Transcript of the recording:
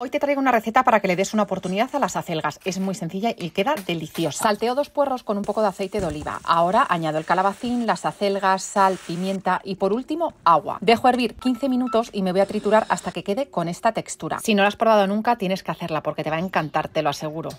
Hoy te traigo una receta para que le des una oportunidad a las acelgas. Es muy sencilla y queda deliciosa. Salteo dos puerros con un poco de aceite de oliva. Ahora añado el calabacín, las acelgas, sal, pimienta y por último agua. Dejo hervir 15 minutos y me voy a triturar hasta que quede con esta textura. Si no la has probado nunca, tienes que hacerla porque te va a encantar, te lo aseguro.